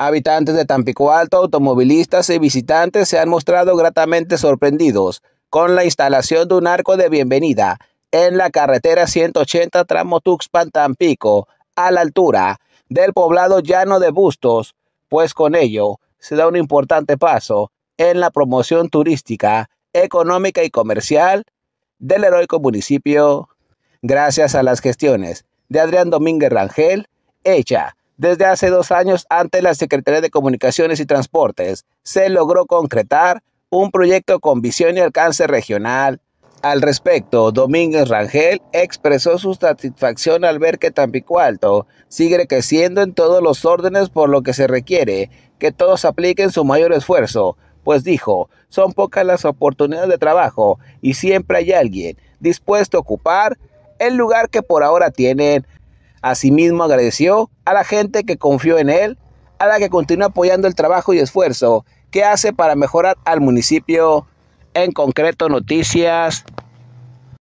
Habitantes de Tampico Alto, automovilistas y visitantes se han mostrado gratamente sorprendidos con la instalación de un arco de bienvenida en la carretera 180 tramo Tuxpan-Tampico, a la altura del poblado llano de Bustos, pues con ello se da un importante paso en la promoción turística, económica y comercial del heroico municipio, gracias a las gestiones de Adrián Domínguez Rangel, hecha desde hace dos años ante la Secretaría de Comunicaciones y Transportes, se logró concretar un proyecto con visión y alcance regional. Al respecto, Domínguez Rangel expresó su satisfacción al ver que Tampico Alto sigue creciendo en todos los órdenes por lo que se requiere que todos apliquen su mayor esfuerzo, pues dijo, son pocas las oportunidades de trabajo y siempre hay alguien dispuesto a ocupar el lugar que por ahora tienen, Asimismo agradeció a la gente que confió en él, a la que continúa apoyando el trabajo y esfuerzo que hace para mejorar al municipio. En concreto, noticias